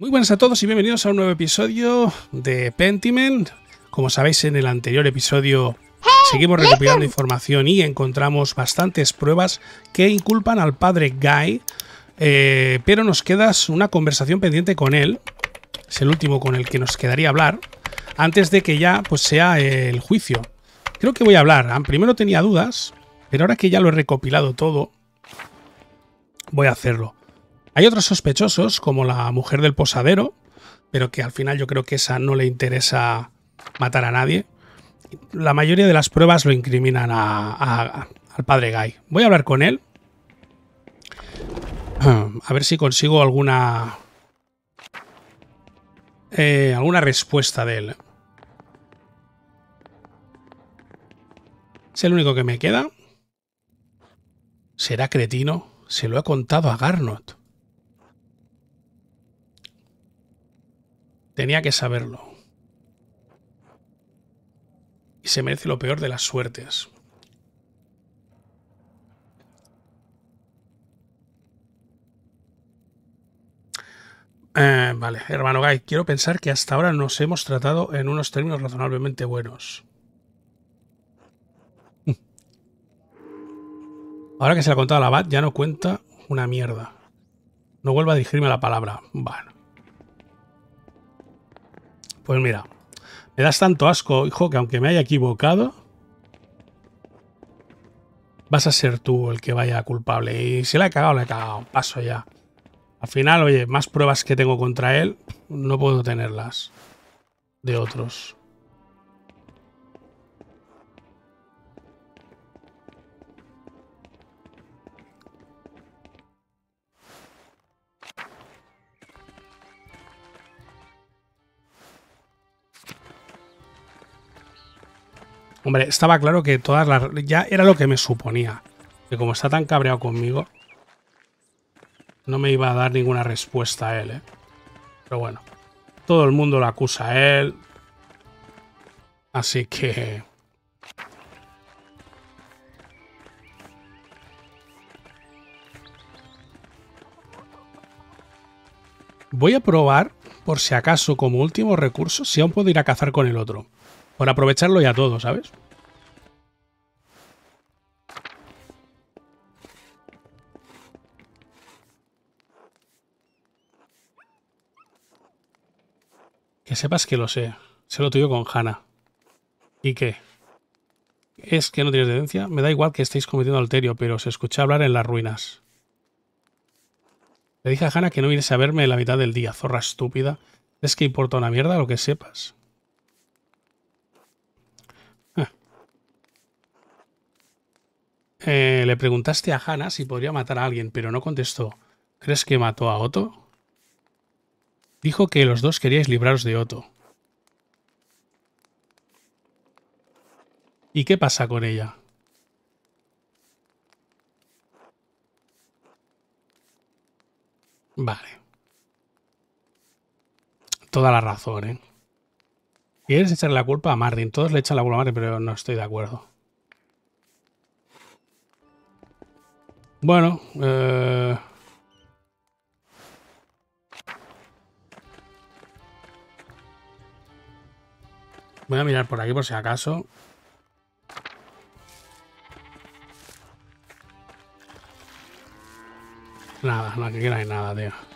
Muy buenas a todos y bienvenidos a un nuevo episodio de Pentiment. Como sabéis, en el anterior episodio seguimos recopilando información y encontramos bastantes pruebas que inculpan al padre Guy, eh, pero nos queda una conversación pendiente con él. Es el último con el que nos quedaría hablar antes de que ya pues, sea el juicio. Creo que voy a hablar. Ah, primero tenía dudas, pero ahora que ya lo he recopilado todo, voy a hacerlo. Hay otros sospechosos, como la mujer del posadero, pero que al final yo creo que esa no le interesa matar a nadie. La mayoría de las pruebas lo incriminan a, al padre Guy. Voy a hablar con él. A ver si consigo alguna... Eh, alguna respuesta de él. Es el único que me queda. ¿Será cretino? Se lo ha contado a Garnot. Tenía que saberlo. Y se merece lo peor de las suertes. Eh, vale, hermano Guy, quiero pensar que hasta ahora nos hemos tratado en unos términos razonablemente buenos. Ahora que se ha contado la Bat, ya no cuenta una mierda. No vuelva a dirigirme la palabra. Bueno. Pues mira, me das tanto asco, hijo, que aunque me haya equivocado, vas a ser tú el que vaya culpable. Y si la he cagado, la he cagado. Paso ya. Al final, oye, más pruebas que tengo contra él, no puedo tenerlas de otros. Hombre, estaba claro que todas las... Ya era lo que me suponía. Que como está tan cabreado conmigo, no me iba a dar ninguna respuesta a él, ¿eh? Pero bueno, todo el mundo lo acusa a él. Así que... Voy a probar, por si acaso, como último recurso, si aún puedo ir a cazar con el otro. Por aprovecharlo ya todo, ¿sabes? Que sepas que lo sé. Sé lo tuyo con Hanna. ¿Y qué? ¿Es que no tienes evidencia. Me da igual que estéis cometiendo alterio, pero os escuché hablar en las ruinas. Le dije a Hanna que no viniese a verme en la mitad del día, zorra estúpida. ¿Es que importa una mierda lo que sepas? Eh, le preguntaste a Hannah si podría matar a alguien, pero no contestó. ¿Crees que mató a Otto? Dijo que los dos queríais libraros de Otto. ¿Y qué pasa con ella? Vale. Toda la razón, ¿eh? Quieres echarle la culpa a Martin. Todos le echan la culpa a Martin, pero no estoy de acuerdo. Bueno, eh... Voy a mirar por aquí por si acaso. Nada, no, que no hay nada, tío.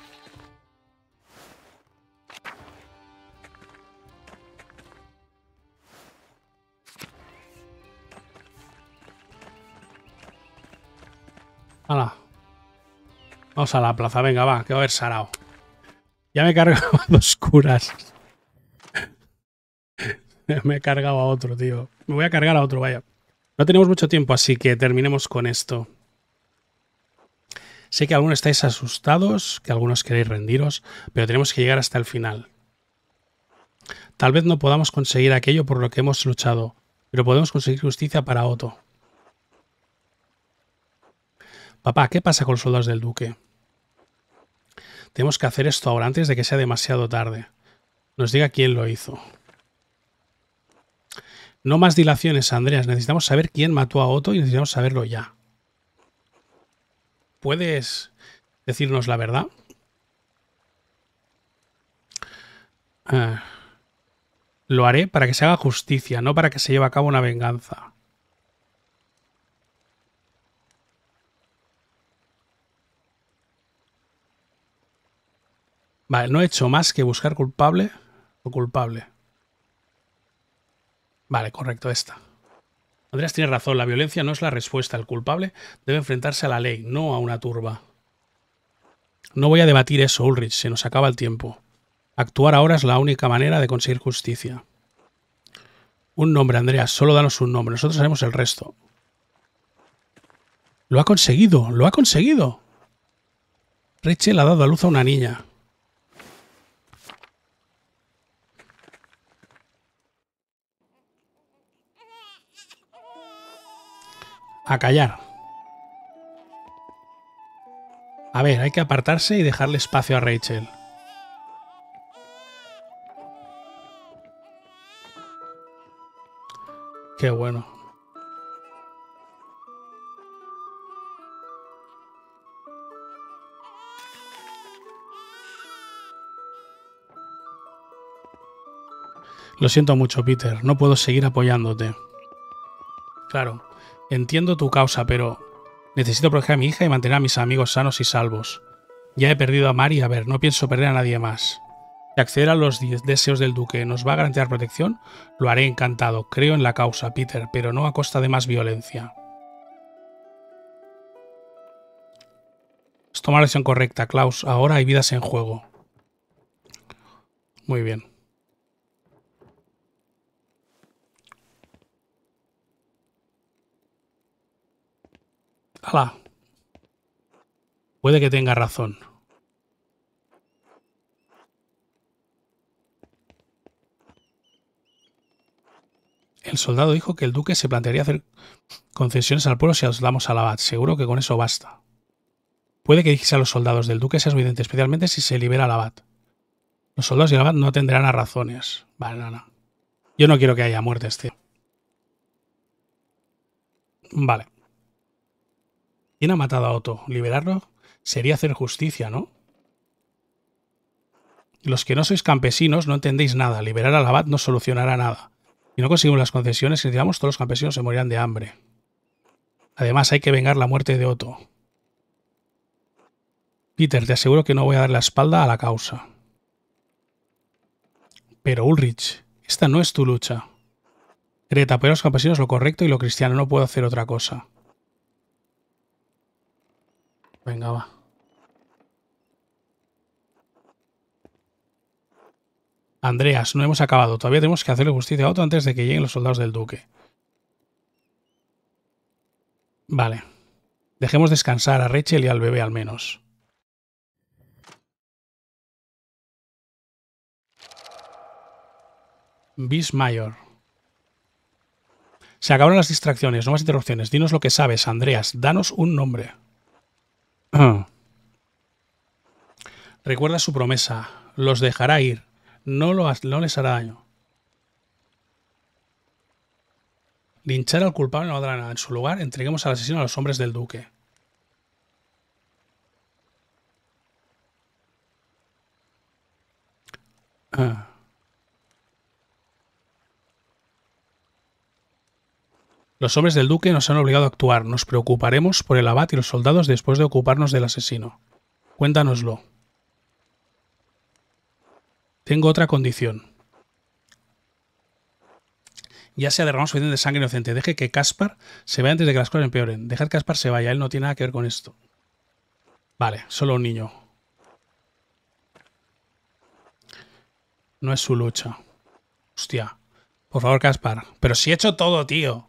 a la plaza, venga, va, que va a haber sarao. Ya me he cargado a dos curas. me he cargado a otro, tío. Me voy a cargar a otro, vaya. No tenemos mucho tiempo, así que terminemos con esto. Sé que algunos estáis asustados, que algunos queréis rendiros, pero tenemos que llegar hasta el final. Tal vez no podamos conseguir aquello por lo que hemos luchado, pero podemos conseguir justicia para Otto. Papá, ¿qué pasa con los soldados del duque? Tenemos que hacer esto ahora antes de que sea demasiado tarde. Nos diga quién lo hizo. No más dilaciones, Andreas. Necesitamos saber quién mató a Otto y necesitamos saberlo ya. ¿Puedes decirnos la verdad? Ah, lo haré para que se haga justicia, no para que se lleve a cabo una venganza. Vale, no he hecho más que buscar culpable o culpable. Vale, correcto, esta. Andreas tiene razón, la violencia no es la respuesta. El culpable debe enfrentarse a la ley, no a una turba. No voy a debatir eso, Ulrich, se nos acaba el tiempo. Actuar ahora es la única manera de conseguir justicia. Un nombre, Andrea, solo danos un nombre, nosotros haremos el resto. Lo ha conseguido, lo ha conseguido. Rachel ha dado a luz a una niña. A callar. A ver, hay que apartarse y dejarle espacio a Rachel. Qué bueno. Lo siento mucho, Peter. No puedo seguir apoyándote. Claro. Entiendo tu causa, pero necesito proteger a mi hija y mantener a mis amigos sanos y salvos. Ya he perdido a Mari, a ver, no pienso perder a nadie más. Si acceder a los deseos del duque nos va a garantizar protección, lo haré encantado. Creo en la causa, Peter, pero no a costa de más violencia. Es tomar la decisión correcta, Klaus. Ahora hay vidas en juego. Muy bien. Puede que tenga razón. El soldado dijo que el duque se plantearía hacer concesiones al pueblo si damos al abad. Seguro que con eso basta. Puede que dijese a los soldados del duque sea evidente especialmente si se libera al abad. Los soldados y abad no tendrán a razones. Vale, no, Yo no quiero que haya muertes, tío. Vale. ¿Quién ha matado a Otto? Liberarlo sería hacer justicia, ¿no? Los que no sois campesinos no entendéis nada. Liberar al abad no solucionará nada. Si no conseguimos las concesiones que todos los campesinos se morirán de hambre. Además, hay que vengar la muerte de Otto. Peter, te aseguro que no voy a dar la espalda a la causa. Pero Ulrich, esta no es tu lucha. Greta, pero a los campesinos lo correcto y lo cristiano, no puedo hacer otra cosa. Venga, va. Andreas, no hemos acabado. Todavía tenemos que hacerle justicia a Otto antes de que lleguen los soldados del duque. Vale. Dejemos descansar a Rachel y al bebé al menos. Bismayor. Se acabaron las distracciones, no más interrupciones. Dinos lo que sabes, Andreas. Danos un nombre. Recuerda su promesa, los dejará ir, no, lo, no les hará daño. Linchar al culpable no dará nada. En su lugar, entreguemos al asesino a los hombres del duque. Ah. Los hombres del duque nos han obligado a actuar. Nos preocuparemos por el abad y los soldados después de ocuparnos del asesino. Cuéntanoslo. Tengo otra condición. Ya se ha derramado suficiente sangre inocente. Deje que Caspar se vaya antes de que las cosas empeoren. Dejar que Caspar se vaya. Él no tiene nada que ver con esto. Vale, solo un niño. No es su lucha. Hostia. Por favor, Caspar. Pero si he hecho todo, tío.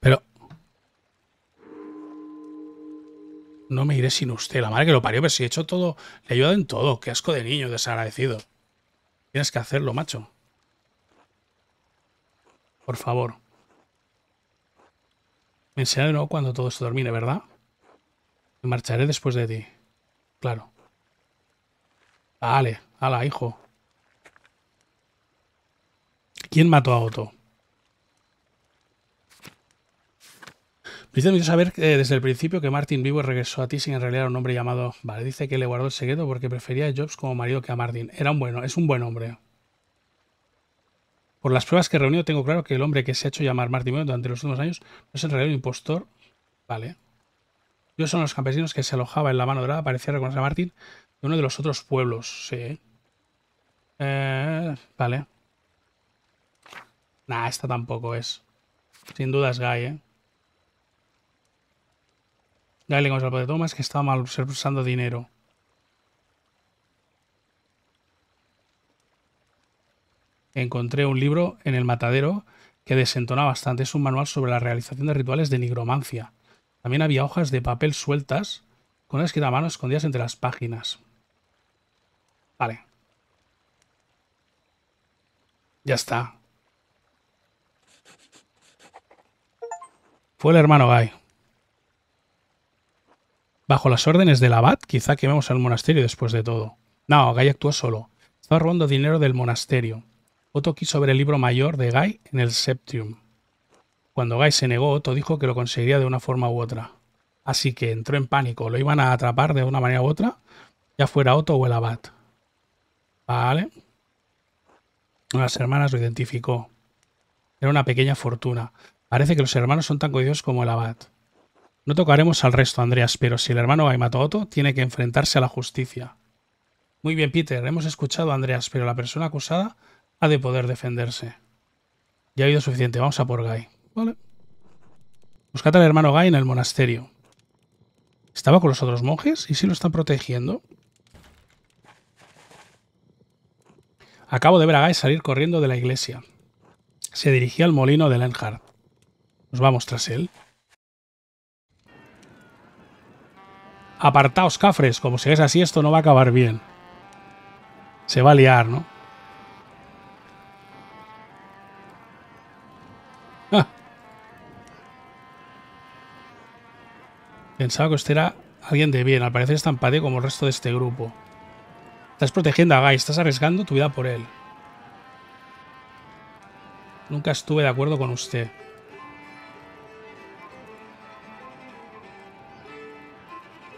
Pero... No me iré sin usted, la madre que lo parió, pero si he hecho todo, le he ayudado en todo. Qué asco de niño, desagradecido. Tienes que hacerlo, macho. Por favor. Me enseñaré de nuevo cuando todo se termine, ¿verdad? Me marcharé después de ti. Claro. Vale, ala, hijo. ¿Quién mató a Otto? Dice me saber eh, desde el principio que Martin Vivo regresó a ti sin en realidad un hombre llamado. Vale, dice que le guardó el secreto porque prefería a Jobs como marido que a Martin. Era un bueno, es un buen hombre. Por las pruebas que he reunido, tengo claro que el hombre que se ha hecho llamar Martin durante los últimos años no es en realidad un impostor. Vale. Yo son los campesinos que se alojaba en la mano de la parecía reconocer a Martin de uno de los otros pueblos. Sí. Eh, vale. Nah, esta tampoco es. Sin duda es gay, ¿eh? Dale le que estaba mal usando dinero. Encontré un libro en el matadero que desentona bastante. Es un manual sobre la realización de rituales de nigromancia. También había hojas de papel sueltas con escrita a mano escondidas entre las páginas. Vale. Ya está. Fue el hermano Guy bajo las órdenes del abad, quizá que quememos al monasterio después de todo. No, Gai actuó solo. Estaba robando dinero del monasterio. Otto quiso ver el libro mayor de Gai en el Septium. Cuando Gai se negó, Otto dijo que lo conseguiría de una forma u otra. Así que entró en pánico, lo iban a atrapar de una manera u otra, ya fuera Otto o el abad. Vale. Las hermanas lo identificó. Era una pequeña fortuna. Parece que los hermanos son tan codiciosos como el abad. No tocaremos al resto, Andreas, pero si el hermano Otto, tiene que enfrentarse a la justicia. Muy bien, Peter, hemos escuchado a Andreas, pero la persona acusada ha de poder defenderse. Ya ha habido suficiente, vamos a por Guy. Vale. Buscad al hermano Guy en el monasterio. ¿Estaba con los otros monjes? ¿Y si lo están protegiendo? Acabo de ver a Guy salir corriendo de la iglesia. Se dirigía al molino de Lenhard. Nos vamos tras él. apartaos cafres, como si así esto no va a acabar bien. Se va a liar, ¿no? Ah. Pensaba que usted era alguien de bien, al parecer es tan como el resto de este grupo. Estás protegiendo a Guy, estás arriesgando tu vida por él. Nunca estuve de acuerdo con usted.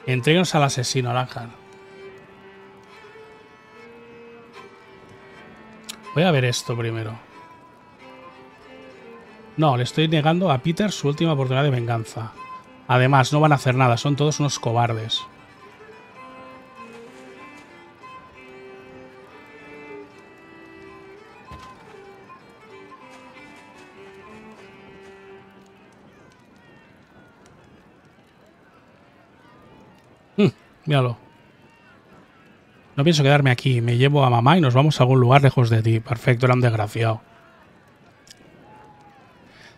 Entréguenos al asesino, Alanjar. Voy a ver esto primero. No, le estoy negando a Peter su última oportunidad de venganza. Además, no van a hacer nada, son todos unos cobardes. Míralo. No pienso quedarme aquí. Me llevo a mamá y nos vamos a algún lugar lejos de ti. Perfecto, era un desgraciado.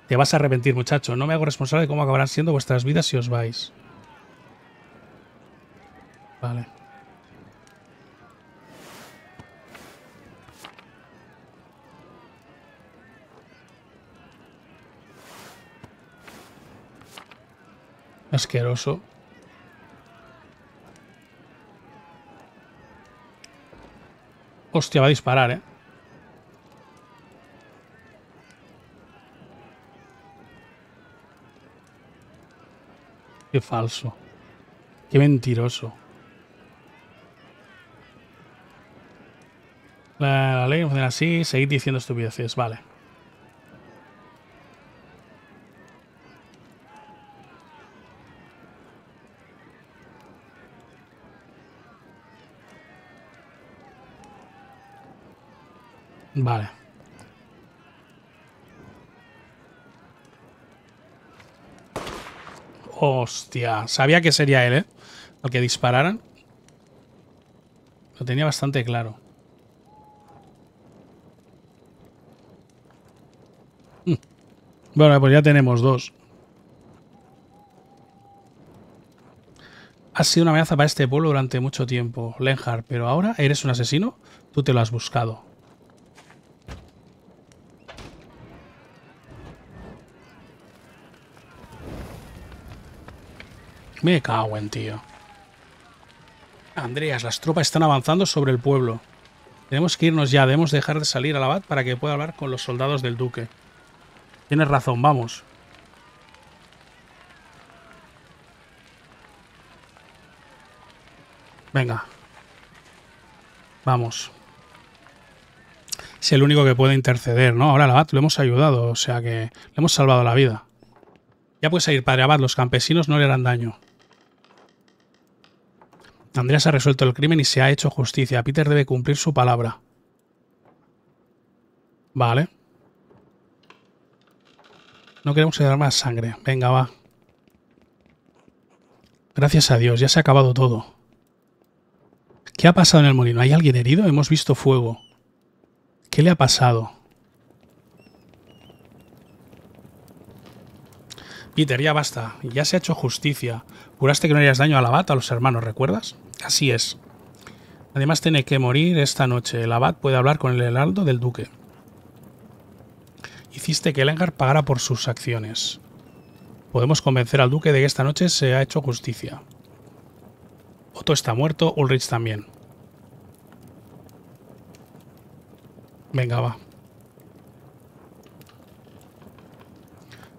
Te vas a arrepentir, muchacho. No me hago responsable de cómo acabarán siendo vuestras vidas si os vais. Vale. Asqueroso. Hostia, va a disparar, ¿eh? Qué falso. Qué mentiroso. La, la ley funciona así. Seguid diciendo estupideces. Vale. Vale. Hostia, sabía que sería él, ¿eh? Lo que dispararan. Lo tenía bastante claro. Mm. Bueno, pues ya tenemos dos. Has sido una amenaza para este pueblo durante mucho tiempo, Lenhard, pero ahora eres un asesino. Tú te lo has buscado. Me cago en tío. Andreas, las tropas están avanzando sobre el pueblo. Tenemos que irnos ya, debemos dejar de salir al abad para que pueda hablar con los soldados del duque. Tienes razón, vamos. Venga. Vamos. Es el único que puede interceder, ¿no? Ahora al abad lo hemos ayudado, o sea que le hemos salvado la vida. Ya puedes ir, padre abad, los campesinos no le harán daño. Andreas ha resuelto el crimen y se ha hecho justicia. Peter debe cumplir su palabra. Vale. No queremos dar más sangre. Venga, va. Gracias a Dios, ya se ha acabado todo. ¿Qué ha pasado en el molino? ¿Hay alguien herido? Hemos visto fuego. ¿Qué le ha pasado? Peter, ya basta. Ya se ha hecho justicia. Juraste que no harías daño a la bata a los hermanos, ¿recuerdas? Así es. Además tiene que morir esta noche. El abad puede hablar con el heraldo del duque. Hiciste que Lengar pagara por sus acciones. Podemos convencer al duque de que esta noche se ha hecho justicia. Otto está muerto, Ulrich también. Venga, va.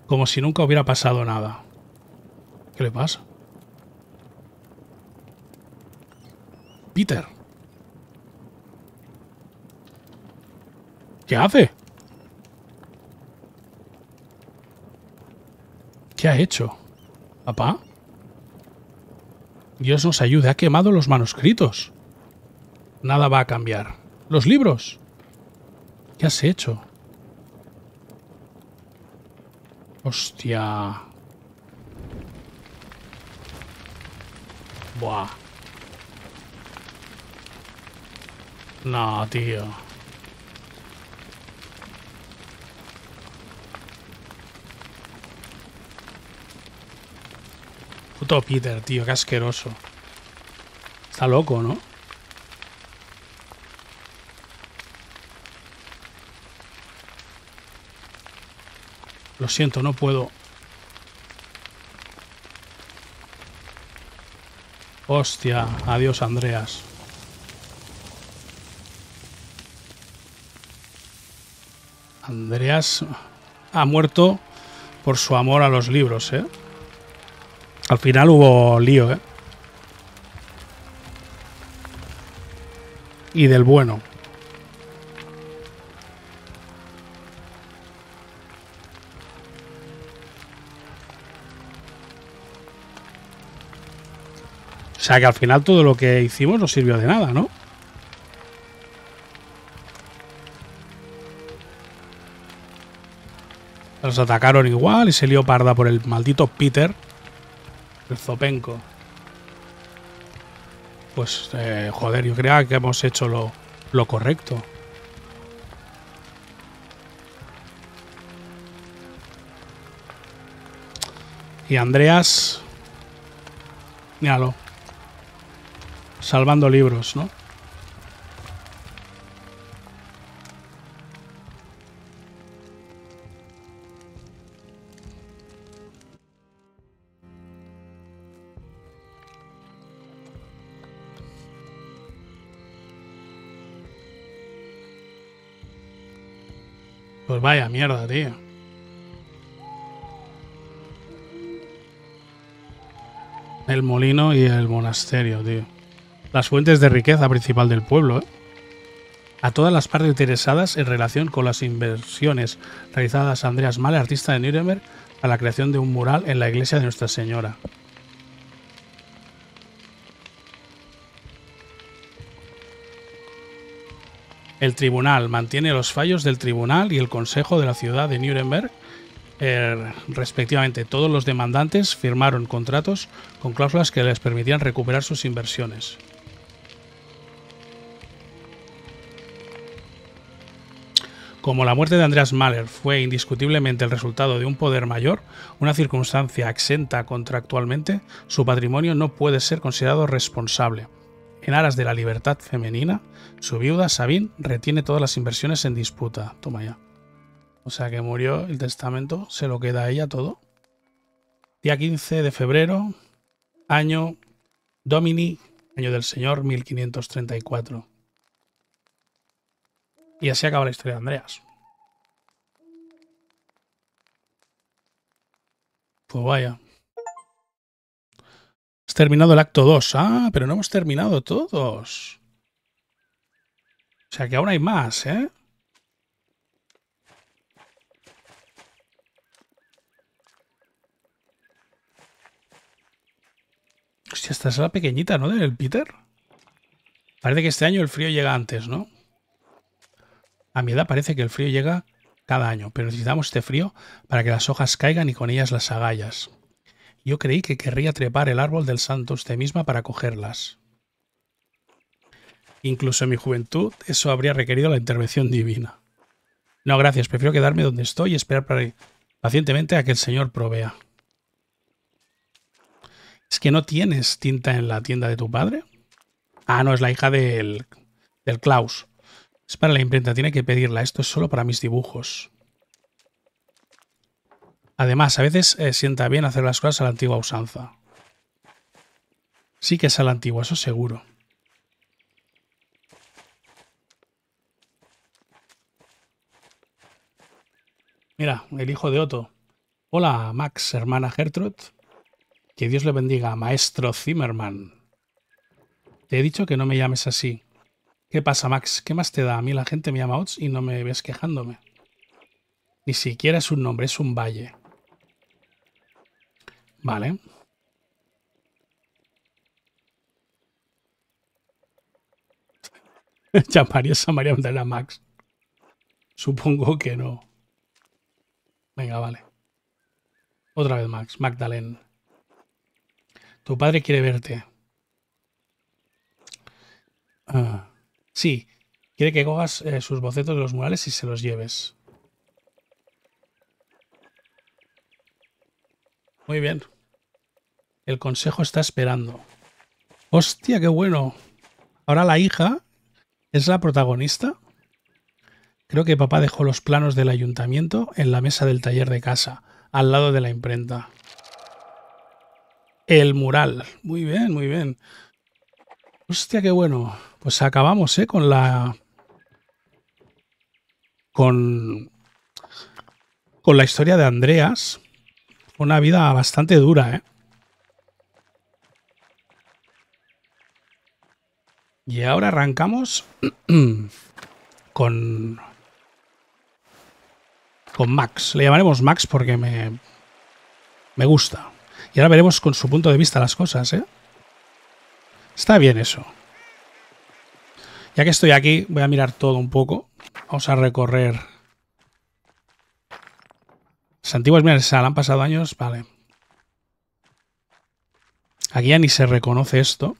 Como si nunca hubiera pasado nada. ¿Qué le pasa? Peter. ¿Qué hace? ¿Qué ha hecho? ¿Papá? Dios nos ayude, ha quemado los manuscritos. Nada va a cambiar. Los libros. ¿Qué has hecho? Hostia. Buah. No, tío. Puto Peter, tío, qué asqueroso. Está loco, ¿no? Lo siento, no puedo. Hostia, adiós Andreas. Andreas ha muerto por su amor a los libros, ¿eh? Al final hubo lío, ¿eh? Y del bueno. O sea que al final todo lo que hicimos no sirvió de nada, ¿no? Los atacaron igual y se lió parda por el maldito Peter. El zopenco. Pues, eh, joder, yo creía que hemos hecho lo, lo correcto. Y Andreas... Míralo. Salvando libros, ¿no? Vaya mierda, tío. El molino y el monasterio, tío. Las fuentes de riqueza principal del pueblo, ¿eh? A todas las partes interesadas en relación con las inversiones realizadas a Andreas Male, artista de Nuremberg, a la creación de un mural en la iglesia de Nuestra Señora. El tribunal mantiene los fallos del tribunal y el consejo de la ciudad de Nuremberg. Er, respectivamente, todos los demandantes firmaron contratos con cláusulas que les permitían recuperar sus inversiones. Como la muerte de Andreas Mahler fue indiscutiblemente el resultado de un poder mayor, una circunstancia exenta contractualmente, su patrimonio no puede ser considerado responsable. En aras de la libertad femenina, su viuda, Sabine, retiene todas las inversiones en disputa. Toma ya. O sea que murió el testamento, se lo queda a ella todo. Día 15 de febrero, año Domini, año del Señor, 1534. Y así acaba la historia de Andreas. Pues vaya. Has terminado el acto 2. Ah, pero no hemos terminado todos. O sea que aún hay más, ¿eh? Hostia, esta es la pequeñita, ¿no? Del Peter. Parece que este año el frío llega antes, ¿no? A mi edad parece que el frío llega cada año, pero necesitamos este frío para que las hojas caigan y con ellas las agallas. Yo creí que querría trepar el árbol del santo usted misma para cogerlas. Incluso en mi juventud eso habría requerido la intervención divina. No, gracias, prefiero quedarme donde estoy y esperar pacientemente a que el Señor provea. ¿Es que no tienes tinta en la tienda de tu padre? Ah, no, es la hija del, del Klaus. Es para la imprenta, tiene que pedirla. Esto es solo para mis dibujos. Además, a veces eh, sienta bien hacer las cosas a la antigua usanza. Sí que es a la antigua, eso seguro. Mira, el hijo de Otto. Hola, Max, hermana Gertrud. Que Dios le bendiga, maestro Zimmerman. Te he dicho que no me llames así. ¿Qué pasa, Max? ¿Qué más te da? A mí la gente me llama Ots y no me ves quejándome. Ni siquiera es un nombre, es un valle. Vale. Llamaría a María Magdalena Max? Supongo que no. Venga, vale. Otra vez Max, Magdalena. Tu padre quiere verte. Ah, sí, quiere que cogas eh, sus bocetos de los murales y se los lleves. Muy bien. El consejo está esperando. Hostia, qué bueno. Ahora la hija es la protagonista. Creo que papá dejó los planos del ayuntamiento en la mesa del taller de casa, al lado de la imprenta. El mural. Muy bien, muy bien. Hostia, qué bueno. Pues acabamos, ¿eh? Con la... Con... Con la historia de Andreas. Una vida bastante dura, ¿eh? Y ahora arrancamos con. con Max. Le llamaremos Max porque me. me gusta. Y ahora veremos con su punto de vista las cosas, ¿eh? Está bien eso. Ya que estoy aquí, voy a mirar todo un poco. Vamos a recorrer. Las antiguas minas han pasado años, vale. Aquí ya ni se reconoce esto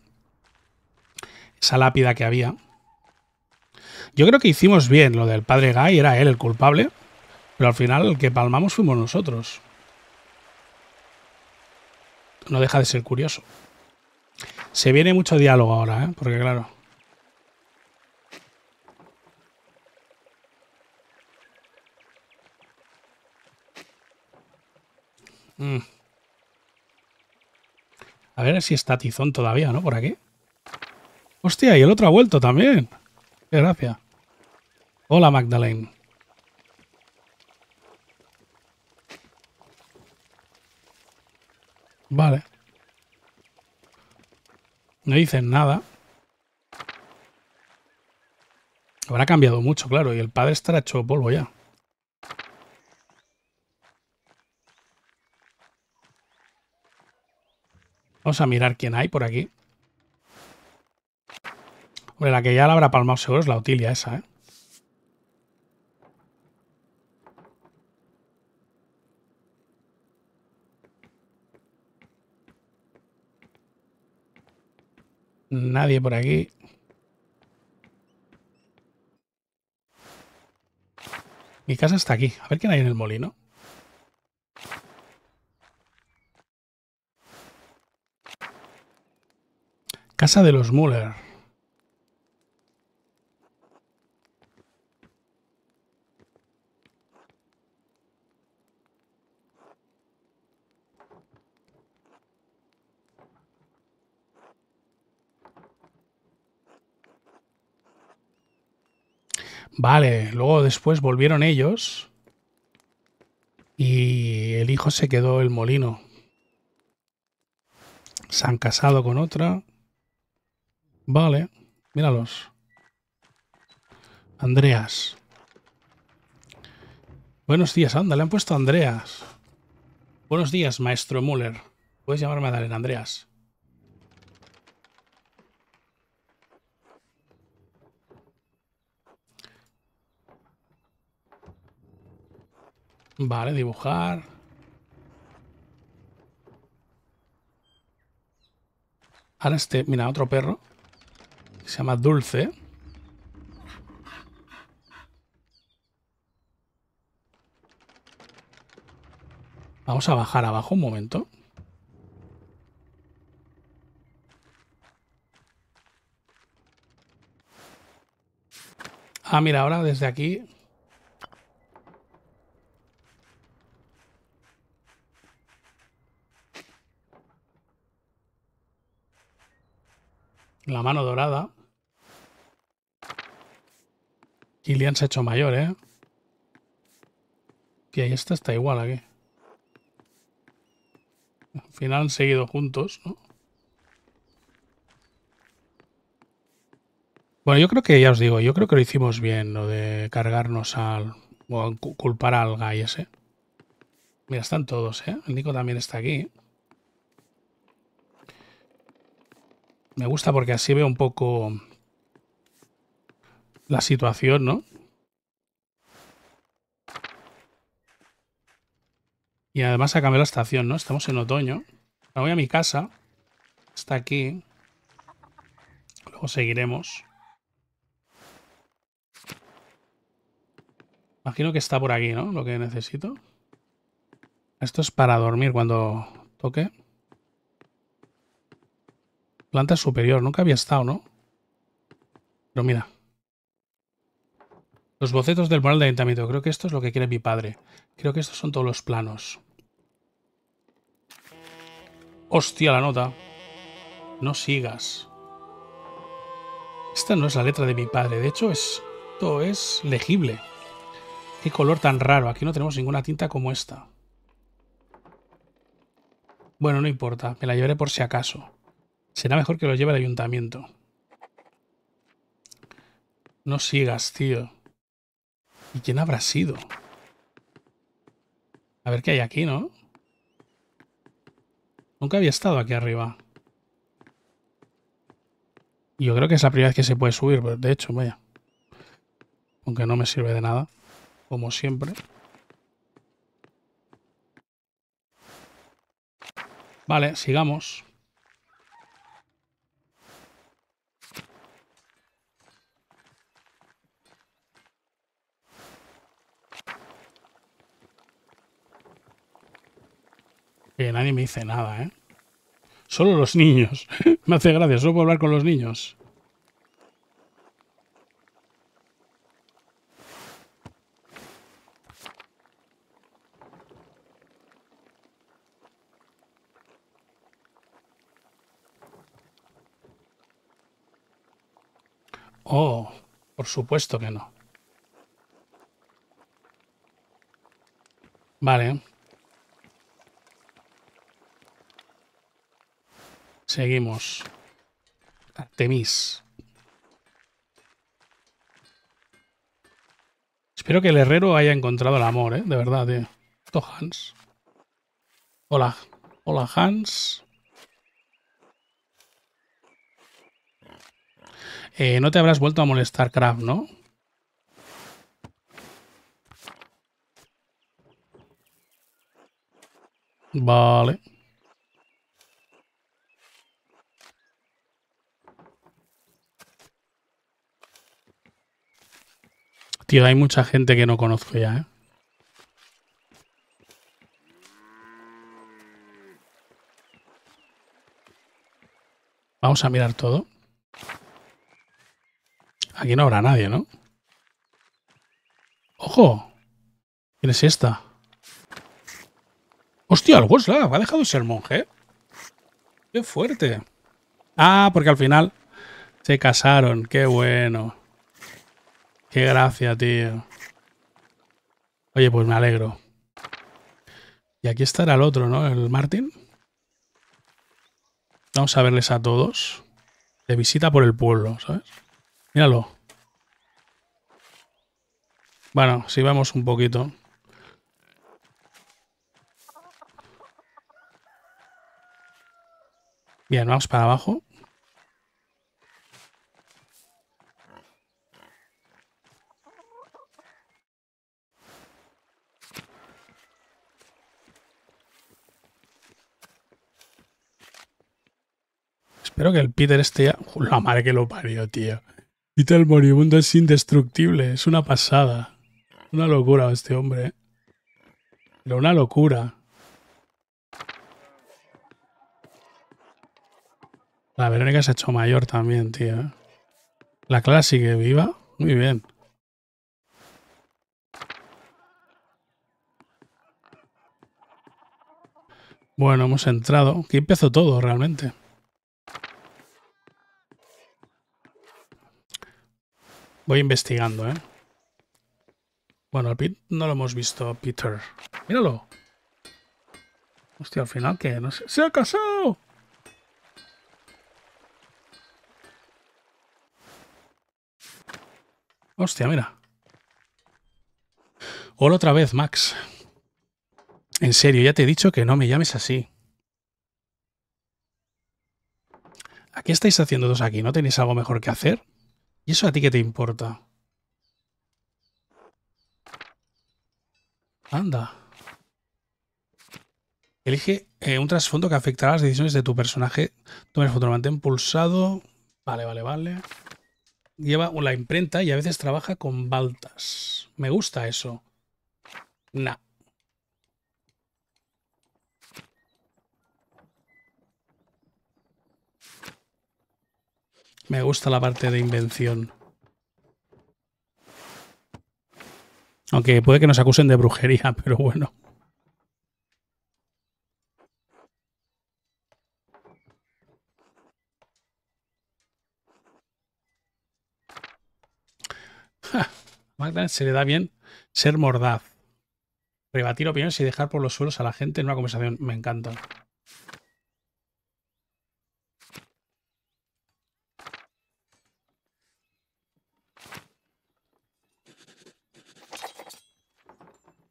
esa lápida que había. Yo creo que hicimos bien lo del padre Guy, era él el culpable, pero al final el que palmamos fuimos nosotros. No deja de ser curioso. Se viene mucho diálogo ahora, ¿eh? porque claro. Mm. A ver si está Tizón todavía, ¿no? Por aquí. Hostia, y el otro ha vuelto también. Qué gracia. Hola, Magdalene. Vale. No dicen nada. Habrá cambiado mucho, claro, y el padre estará hecho polvo ya. Vamos a mirar quién hay por aquí la que ya la habrá palmado seguro es la Utilia esa, ¿eh? Nadie por aquí. Mi casa está aquí. A ver quién hay en el molino. Casa de los Muller. Vale, luego después volvieron ellos y el hijo se quedó el molino. Se han casado con otra. Vale, míralos. Andreas. Buenos días, anda, le han puesto Andreas. Buenos días, maestro Müller. Puedes llamarme a Andreas. Vale, dibujar. Ahora este, mira, otro perro. se llama Dulce. Vamos a bajar abajo un momento. Ah, mira, ahora desde aquí La mano dorada. Kilian se ha hecho mayor, ¿eh? Y ahí está, está igual aquí. Al final han seguido juntos, ¿no? Bueno, yo creo que ya os digo, yo creo que lo hicimos bien, lo de cargarnos al. o culpar al Gai, ese. Mira, están todos, ¿eh? El Nico también está aquí. Me gusta porque así veo un poco la situación, ¿no? Y además ha cambiado la estación, ¿no? Estamos en otoño. Me voy a mi casa. Está aquí. Luego seguiremos. Imagino que está por aquí, ¿no? Lo que necesito. Esto es para dormir cuando toque. Planta superior, nunca había estado, ¿no? Pero mira. Los bocetos del mural de ayuntamiento. Creo que esto es lo que quiere mi padre. Creo que estos son todos los planos. Hostia, la nota. No sigas. Esta no es la letra de mi padre. De hecho, esto es legible. Qué color tan raro. Aquí no tenemos ninguna tinta como esta. Bueno, no importa. Me la llevaré por si acaso. Será mejor que lo lleve el ayuntamiento. No sigas, tío. ¿Y quién habrá sido? A ver qué hay aquí, ¿no? Nunca había estado aquí arriba. yo creo que es la primera vez que se puede subir, pues, de hecho, vaya. Aunque no me sirve de nada, como siempre. Vale, sigamos. Que nadie me dice nada, ¿eh? Solo los niños. me hace gracia, solo puedo hablar con los niños. Oh, por supuesto que no. Vale. Seguimos. Artemis. Espero que el herrero haya encontrado el amor, ¿eh? De verdad, tío. Esto Hans. Hola. Hola, Hans. Eh, no te habrás vuelto a molestar, Kraft, ¿no? Vale. Tío, hay mucha gente que no conozco ya, ¿eh? Vamos a mirar todo. Aquí no habrá nadie, ¿no? ¡Ojo! ¿Quién es esta? ¡Hostia, el la Ha dejado de ser monje. ¡Qué fuerte! Ah, porque al final se casaron. ¡Qué bueno! Qué gracia, tío. Oye, pues me alegro. Y aquí estará el otro, ¿no? El Martín. Vamos a verles a todos. De visita por el pueblo, ¿sabes? Míralo. Bueno, si vamos un poquito. Bien, vamos para abajo. Espero que el Peter esté ya. la madre que lo parió, tío. Peter el moribundo es indestructible. Es una pasada. Una locura este hombre. Eh. una locura. La Verónica se ha hecho mayor también, tío. Eh. La clase que viva. Muy bien. Bueno, hemos entrado. Aquí empezó todo realmente. Voy investigando, ¿eh? Bueno, no lo hemos visto, Peter. ¡Míralo! Hostia, al final que no ¡Se ha casado! Hostia, mira. Hola otra vez, Max. En serio, ya te he dicho que no me llames así. ¿A qué estáis haciendo dos aquí? ¿No tenéis algo mejor que hacer? ¿Y eso a ti qué te importa? Anda. Elige eh, un trasfondo que afectará a las decisiones de tu personaje. Toma el foto, mantén pulsado. Vale, vale, vale. Lleva la imprenta y a veces trabaja con baltas. Me gusta eso. Nah, Me gusta la parte de invención. Aunque puede que nos acusen de brujería, pero bueno. se le da bien ser mordaz. Rebatir opiniones y dejar por los suelos a la gente en una conversación. Me encanta.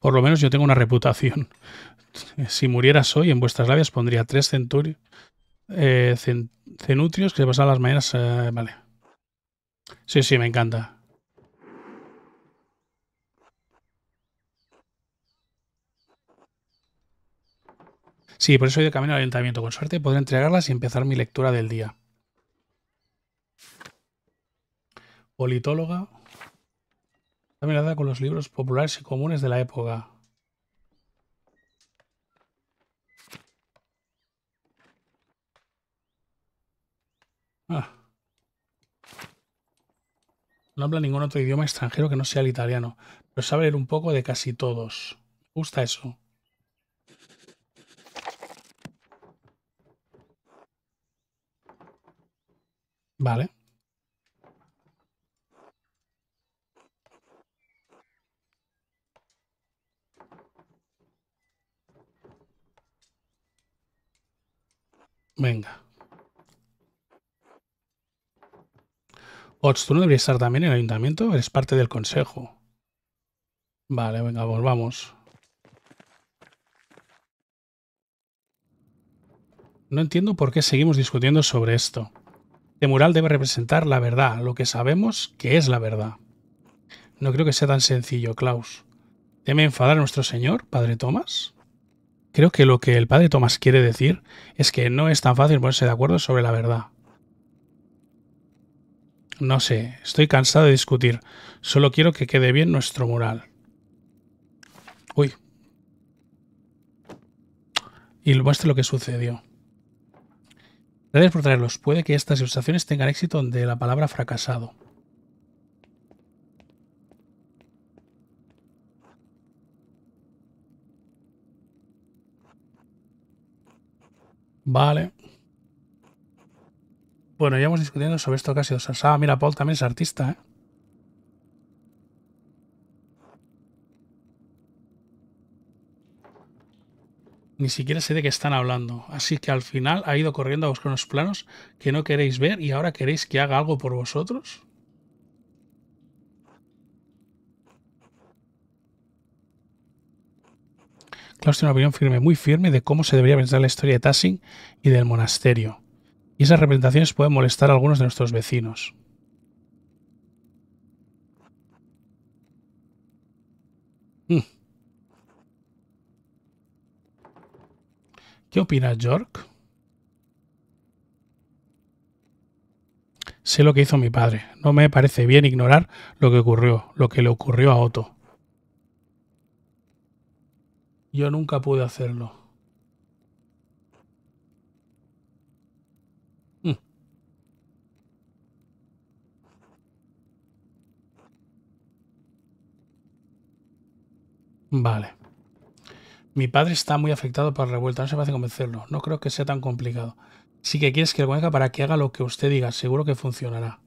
Por lo menos yo tengo una reputación. Si murieras hoy, en vuestras labias pondría tres centurios, eh, que se pasan las mañanas. Eh, vale. Sí, sí, me encanta. Sí, por eso he de camino al ayuntamiento. Con suerte podré entregarlas y empezar mi lectura del día. Politóloga. Está nada con los libros populares y comunes de la época. Ah. No habla ningún otro idioma extranjero que no sea el italiano, pero sabe leer un poco de casi todos. Me gusta eso. Vale. Venga. Ots, ¿tú no deberías estar también en el ayuntamiento? Eres parte del consejo. Vale, venga, volvamos. Pues no entiendo por qué seguimos discutiendo sobre esto. Este mural debe representar la verdad, lo que sabemos que es la verdad. No creo que sea tan sencillo, Klaus. ¿Teme enfadar a nuestro señor, padre Tomás? Creo que lo que el padre Tomás quiere decir es que no es tan fácil ponerse de acuerdo sobre la verdad. No sé, estoy cansado de discutir. Solo quiero que quede bien nuestro mural. Uy. Y muestre lo que sucedió. Gracias por traerlos. Puede que estas ilustraciones tengan éxito donde la palabra fracasado. Vale. Bueno, ya vamos discutiendo sobre esto casi dos Ah, mira, Paul también es artista, ¿eh? Ni siquiera sé de qué están hablando. Así que al final ha ido corriendo a buscar unos planos que no queréis ver y ahora queréis que haga algo por vosotros. Claus tiene una opinión firme, muy firme, de cómo se debería pensar la historia de Tassin y del monasterio. Y esas representaciones pueden molestar a algunos de nuestros vecinos. Mm. ¿Qué opinas, York? Sé lo que hizo mi padre. No me parece bien ignorar lo que ocurrió, lo que le ocurrió a Otto. Yo nunca pude hacerlo. Mm. Vale. Mi padre está muy afectado por la revuelta, no se me hace convencerlo. No creo que sea tan complicado. Sí que quieres que lo conozca para que haga lo que usted diga, seguro que funcionará.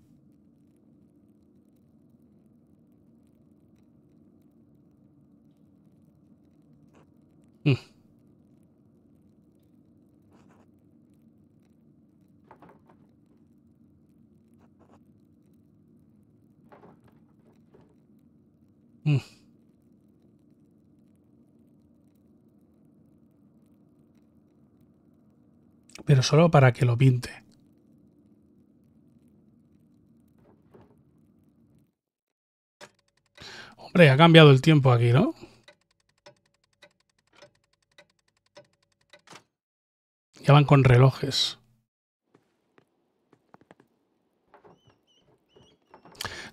Pero solo para que lo pinte. Hombre, ha cambiado el tiempo aquí, ¿no? Ya van con relojes.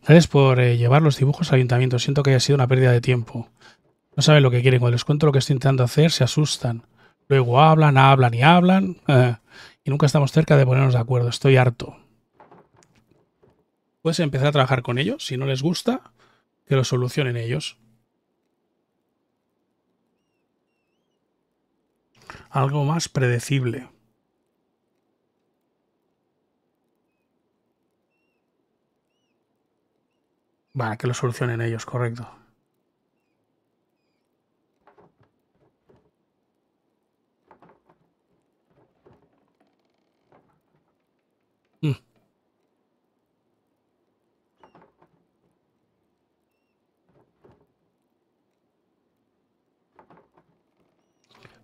Gracias por eh, llevar los dibujos al ayuntamiento. Siento que haya sido una pérdida de tiempo. No saben lo que quieren. Cuando les cuento lo que estoy intentando hacer, se asustan. Luego hablan, hablan y hablan. Eh, y nunca estamos cerca de ponernos de acuerdo. Estoy harto. Puedes empezar a trabajar con ellos. Si no les gusta, que lo solucionen ellos. algo más predecible. para que lo solucionen ellos, correcto.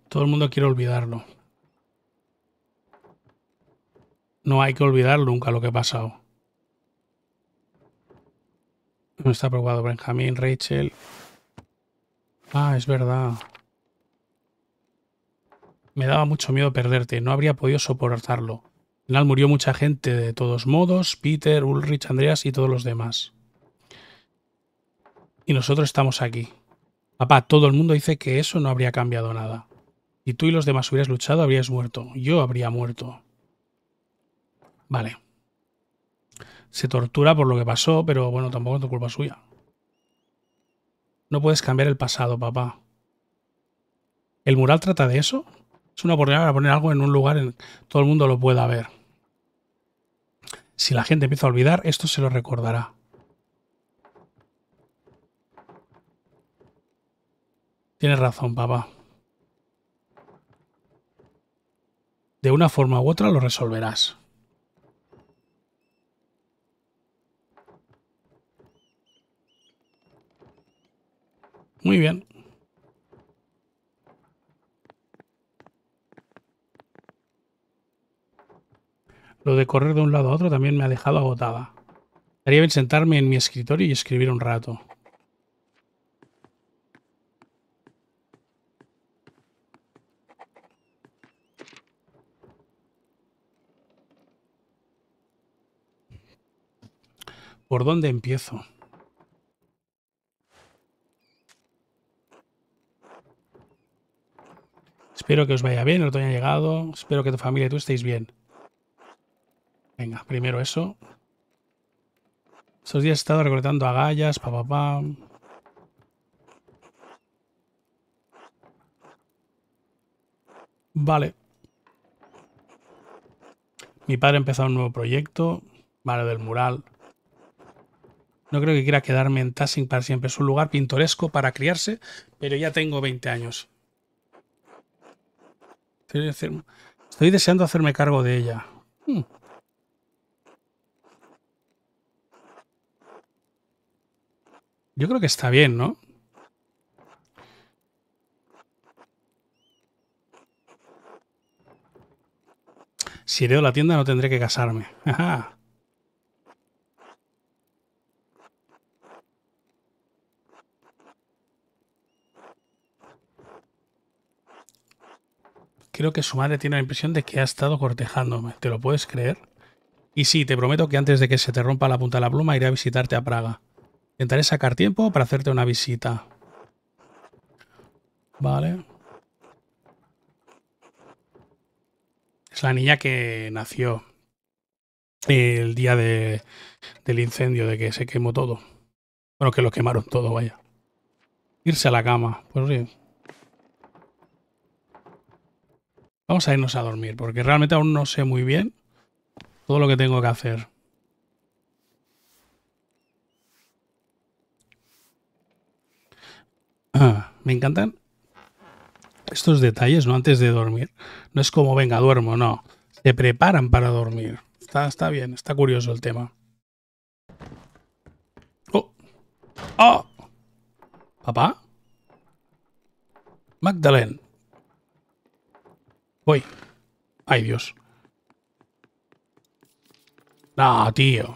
Todo el mundo quiere olvidarlo. No hay que olvidar nunca lo que ha pasado. No está preocupado Benjamín, Rachel. Ah, es verdad. Me daba mucho miedo perderte, no habría podido soportarlo. Al final murió mucha gente de todos modos, Peter, Ulrich, Andreas y todos los demás. Y nosotros estamos aquí. Papá, todo el mundo dice que eso no habría cambiado nada. Si tú y los demás hubieras luchado, habrías muerto. Yo habría muerto. Vale. Se tortura por lo que pasó, pero bueno, tampoco es tu culpa suya. No puedes cambiar el pasado, papá. ¿El mural trata de eso? Es una oportunidad para poner algo en un lugar en todo el mundo lo pueda ver. Si la gente empieza a olvidar, esto se lo recordará. Tienes razón, papá. de una forma u otra lo resolverás. Muy bien. Lo de correr de un lado a otro también me ha dejado agotada. Haría bien sentarme en mi escritorio y escribir un rato. ¿Por dónde empiezo? Espero que os vaya bien, el otoño ha llegado. Espero que tu familia y tú estéis bien. Venga, primero eso. Estos días he estado recolectando agallas, papá. Pa, Vale. Mi padre ha empezado un nuevo proyecto, vale, del mural. No creo que quiera quedarme en Tassing para siempre. Es un lugar pintoresco para criarse, pero ya tengo 20 años. Estoy deseando hacerme cargo de ella. Hmm. Yo creo que está bien, ¿no? Si leo la tienda no tendré que casarme. Ajá. creo que su madre tiene la impresión de que ha estado cortejándome. ¿Te lo puedes creer? Y sí, te prometo que antes de que se te rompa la punta de la pluma iré a visitarte a Praga. Intentaré sacar tiempo para hacerte una visita. Vale. Es la niña que nació el día del incendio, de que se quemó todo. Bueno, que lo quemaron todo, vaya. Irse a la cama. Pues bien. Vamos a irnos a dormir, porque realmente aún no sé muy bien todo lo que tengo que hacer. Ah, me encantan estos detalles, ¿no? Antes de dormir. No es como, venga, duermo, no. Se preparan para dormir. Está, bien, está curioso el tema. ¡Oh! ¡Oh! ¿Papá? Magdalene. Voy. Ay, Dios. No, tío.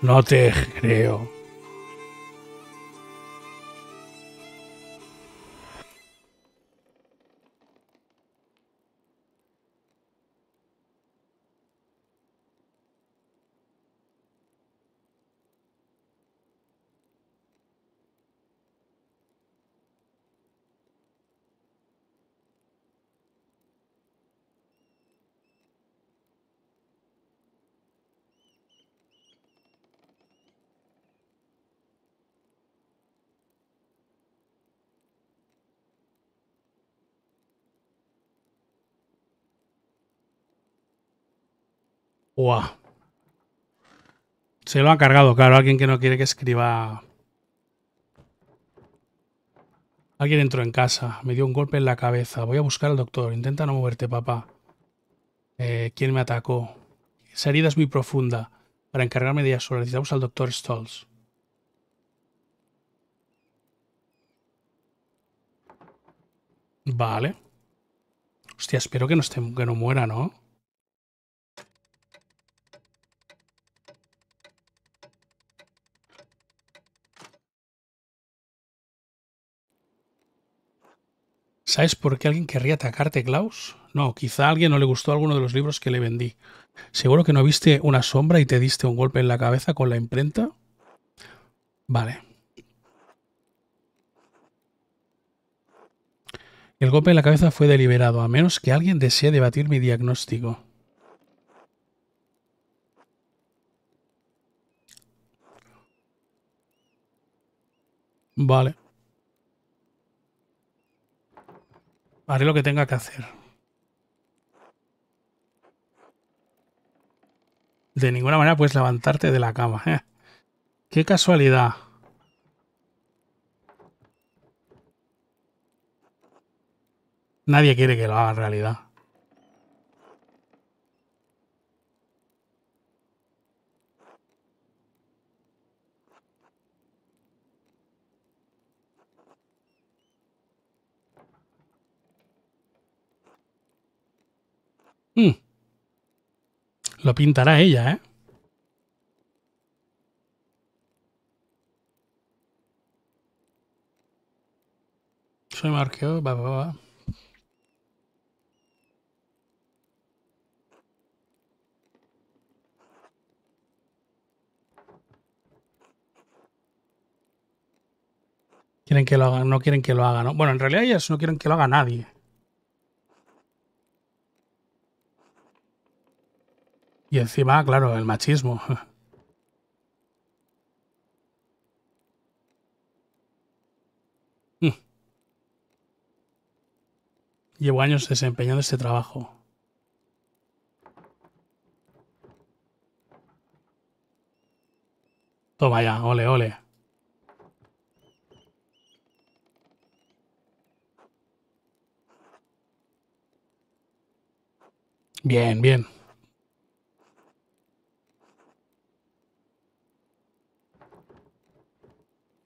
No te creo. Wow. Se lo ha cargado, claro, alguien que no quiere que escriba. Alguien entró en casa, me dio un golpe en la cabeza. Voy a buscar al doctor. Intenta no moverte, papá. Eh, ¿Quién me atacó? Esa herida es muy profunda. Para encargarme de ella necesitamos al doctor Stolz. Vale. Hostia, espero que no, esté, que no muera, ¿no? ¿Sabes por qué alguien querría atacarte, Klaus? No, quizá a alguien no le gustó alguno de los libros que le vendí. ¿Seguro que no viste una sombra y te diste un golpe en la cabeza con la imprenta? Vale. El golpe en la cabeza fue deliberado, a menos que alguien desee debatir mi diagnóstico. Vale. Haré lo que tenga que hacer. De ninguna manera puedes levantarte de la cama. ¿eh? ¡Qué casualidad! Nadie quiere que lo haga en realidad. Hmm. Lo pintará ella, ¿eh? Soy Marqueo, va, va, va. Quieren que lo hagan, no quieren que lo haga, ¿no? Bueno, en realidad ellas no quieren que lo haga nadie. Y encima, claro, el machismo. Mm. Llevo años desempeñando este trabajo. Toma ya, ole, ole. Bien, bien.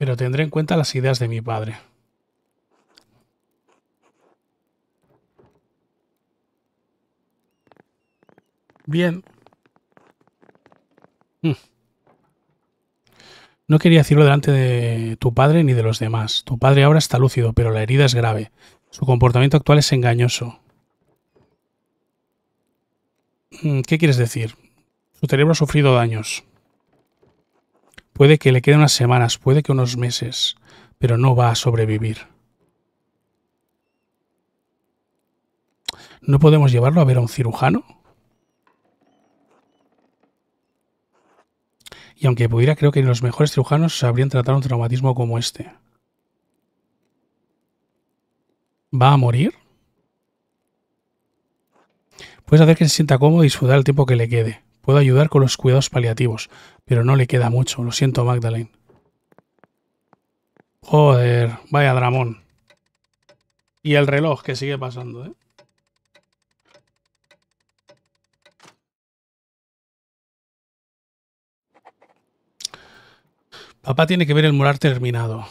pero tendré en cuenta las ideas de mi padre. Bien. Mm. No quería decirlo delante de tu padre ni de los demás. Tu padre ahora está lúcido, pero la herida es grave. Su comportamiento actual es engañoso. Mm, ¿Qué quieres decir? Su cerebro ha sufrido daños. Puede que le queden unas semanas, puede que unos meses, pero no va a sobrevivir. ¿No podemos llevarlo a ver a un cirujano? Y aunque pudiera, creo que los mejores cirujanos sabrían tratar un traumatismo como este. ¿Va a morir? Puedes hacer que se sienta cómodo y disfrutar el tiempo que le quede. Puedo ayudar con los cuidados paliativos, pero no le queda mucho. Lo siento, Magdalene. Joder, vaya dramón. Y el reloj que sigue pasando, ¿eh? Papá tiene que ver el mural terminado,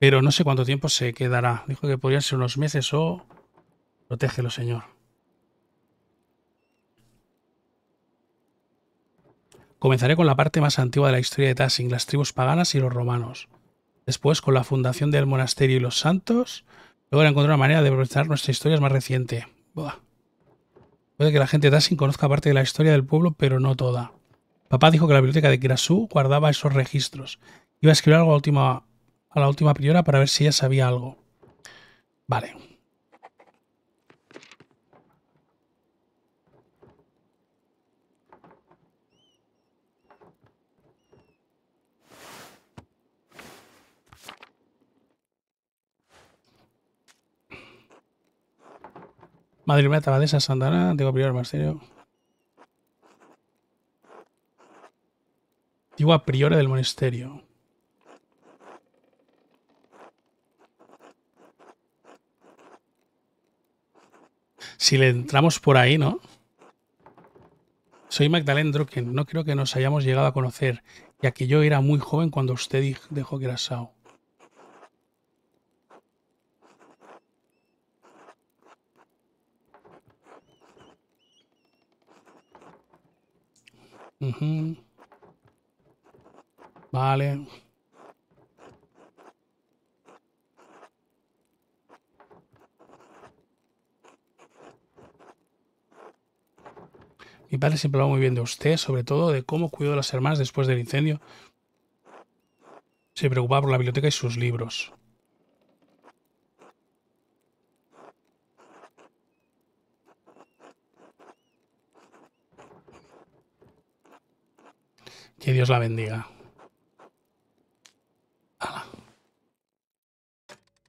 pero no sé cuánto tiempo se quedará. Dijo que podrían ser unos meses o... Protégelo, señor. Comenzaré con la parte más antigua de la historia de Tassin, las tribus paganas y los romanos. Después, con la fundación del monasterio y los santos, Luego encontrar una manera de aprovechar nuestra historia más reciente. Puede que la gente de Tassin conozca parte de la historia del pueblo, pero no toda. Papá dijo que la biblioteca de Grasú guardaba esos registros. Iba a escribir algo a la última, a la última priora para ver si ella sabía algo. Vale, Madrid Meta, a Santana, del Prior, Digo a priora del monasterio. Si le entramos por ahí, ¿no? Soy magdalena Drucken. No creo que nos hayamos llegado a conocer, ya que yo era muy joven cuando usted dejó que era Sao. Vale. Mi padre siempre va muy bien de usted, sobre todo de cómo cuidó a las hermanas después del incendio. Se preocupaba por la biblioteca y sus libros. Dios la bendiga.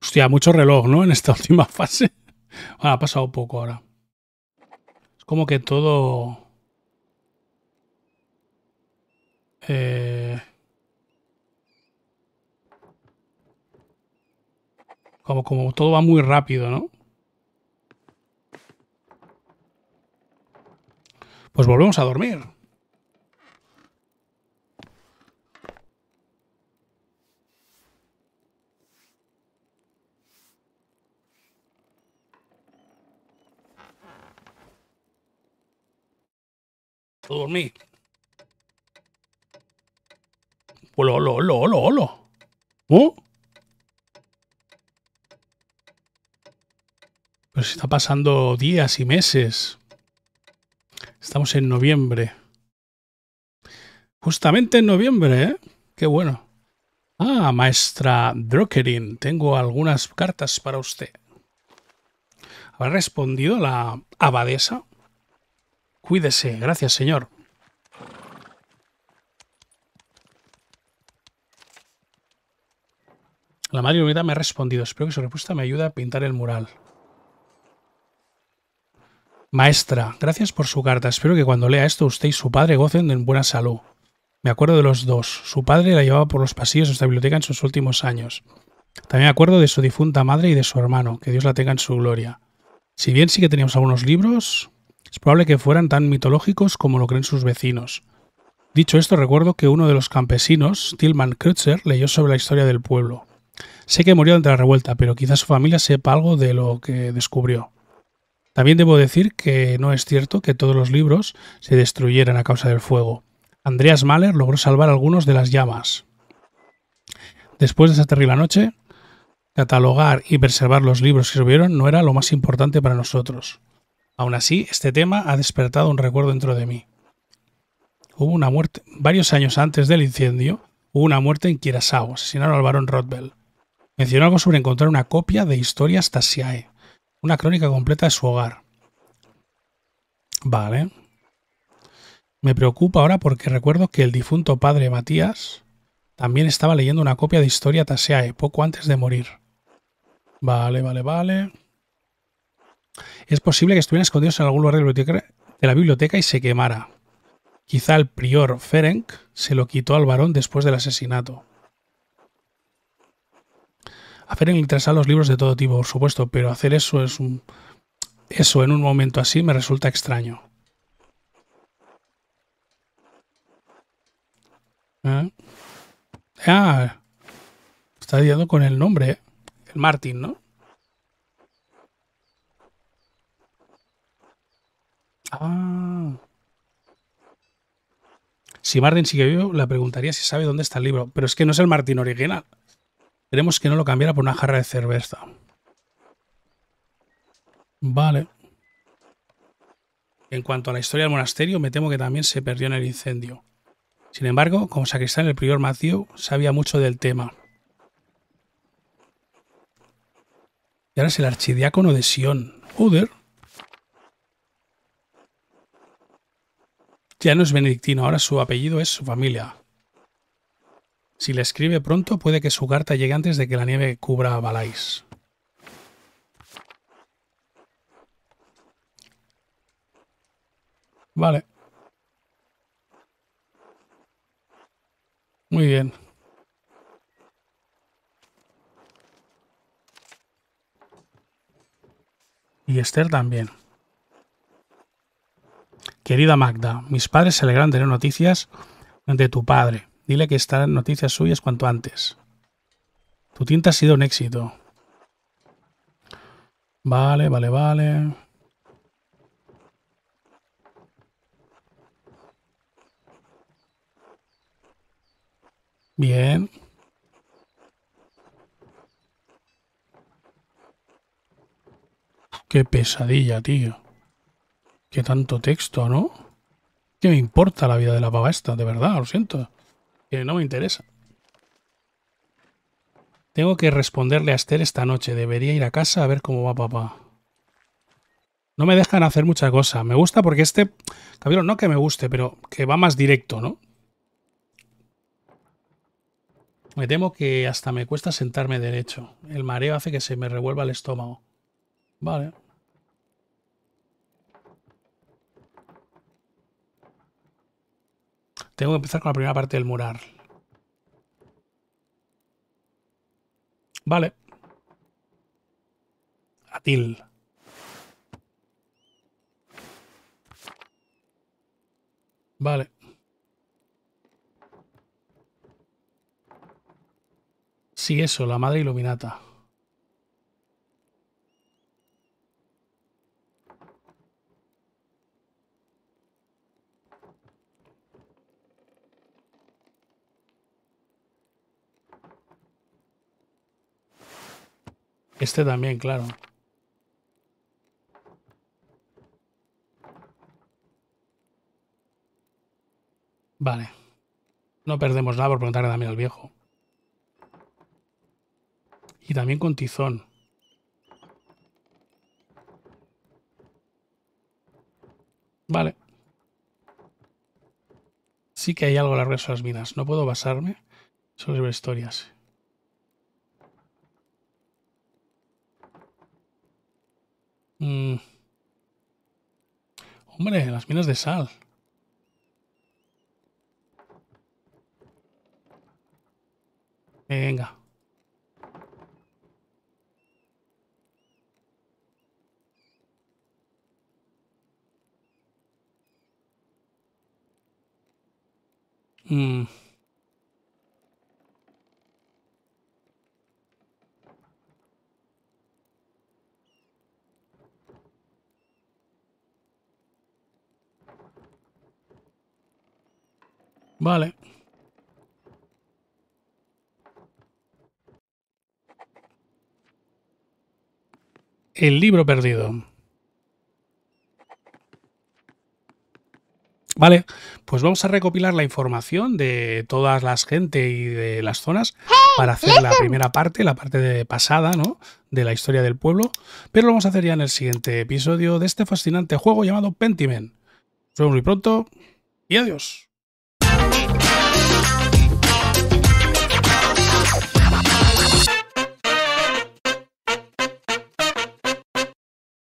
Hostia, mucho reloj, ¿no? En esta última fase. Bueno, ah, ha pasado poco ahora. Es como que todo... Eh, como, como todo va muy rápido, ¿no? Pues volvemos a dormir. a dormí. Olo, pues olo, olo, olo, olo. ¿Oh? está pasando días y meses. Estamos en noviembre. Justamente en noviembre, ¿eh? Qué bueno. Ah, maestra Drockerin, tengo algunas cartas para usted. ¿Ha respondido la abadesa? Cuídese, gracias señor. La madre me ha respondido, espero que su respuesta me ayude a pintar el mural. Maestra, gracias por su carta. Espero que cuando lea esto usted y su padre gocen de buena salud. Me acuerdo de los dos. Su padre la llevaba por los pasillos de esta biblioteca en sus últimos años. También me acuerdo de su difunta madre y de su hermano, que Dios la tenga en su gloria. Si bien sí que teníamos algunos libros, es probable que fueran tan mitológicos como lo creen sus vecinos. Dicho esto, recuerdo que uno de los campesinos, Tilman Kreutzer, leyó sobre la historia del pueblo. Sé que murió durante la revuelta, pero quizás su familia sepa algo de lo que descubrió. También debo decir que no es cierto que todos los libros se destruyeran a causa del fuego. Andreas Mahler logró salvar algunos de las llamas. Después de esa terrible noche, catalogar y preservar los libros que subieron no era lo más importante para nosotros. Aún así, este tema ha despertado un recuerdo dentro de mí. Hubo una muerte, varios años antes del incendio, hubo una muerte en Kirasao, asesinaron al barón Rothbell. Mencionó algo sobre encontrar una copia de Historias Tasiae, una crónica completa de su hogar. Vale. Me preocupa ahora porque recuerdo que el difunto padre Matías también estaba leyendo una copia de Historia Tasiae poco antes de morir. Vale, vale, vale. Es posible que estuviera escondidos en algún lugar de la biblioteca, y se quemara. Quizá el prior Ferenc se lo quitó al varón después del asesinato. A Ferenc le interesan los libros de todo tipo, por supuesto, pero hacer eso es un. Eso en un momento así me resulta extraño. ¿Eh? Ah, está lidiando con el nombre, el Martín, ¿no? Ah. Si Martin sigue vivo, le preguntaría si sabe dónde está el libro. Pero es que no es el Martín original. Queremos que no lo cambiara por una jarra de cerveza. Vale. En cuanto a la historia del monasterio, me temo que también se perdió en el incendio. Sin embargo, como sacristán, el prior Matthew sabía mucho del tema. Y ahora es el archidiácono de Sion. Joder. Ya no es benedictino, ahora su apellido es su familia. Si le escribe pronto, puede que su carta llegue antes de que la nieve cubra a Vale. Muy bien. Y Esther también. Querida Magda, mis padres se alegran de tener noticias de tu padre. Dile que estarán noticias suyas cuanto antes. Tu tinta ha sido un éxito. Vale, vale, vale. Bien. Qué pesadilla, tío. Qué tanto texto, ¿no? ¿Qué me importa la vida de la pava esta? De verdad, lo siento. Que no me interesa. Tengo que responderle a Esther esta noche. Debería ir a casa a ver cómo va papá. No me dejan hacer mucha cosa. Me gusta porque este... Cabrón, no que me guste, pero que va más directo, ¿no? Me temo que hasta me cuesta sentarme derecho. El mareo hace que se me revuelva el estómago. Vale. Tengo que empezar con la primera parte del mural. Vale. Atil. Vale. Sí, eso, la madre iluminata. Este también, claro. Vale. No perdemos nada por preguntarle también al viejo. Y también con tizón. Vale. Sí que hay algo las de las minas. No puedo basarme sobre historias. Mm. Hombre, las minas de sal. Venga. Mm. Vale. El libro perdido. Vale, pues vamos a recopilar la información de todas las gente y de las zonas para hacer la primera parte, la parte de pasada, ¿no? De la historia del pueblo. Pero lo vamos a hacer ya en el siguiente episodio de este fascinante juego llamado Pentiment. Nos vemos muy pronto y adiós.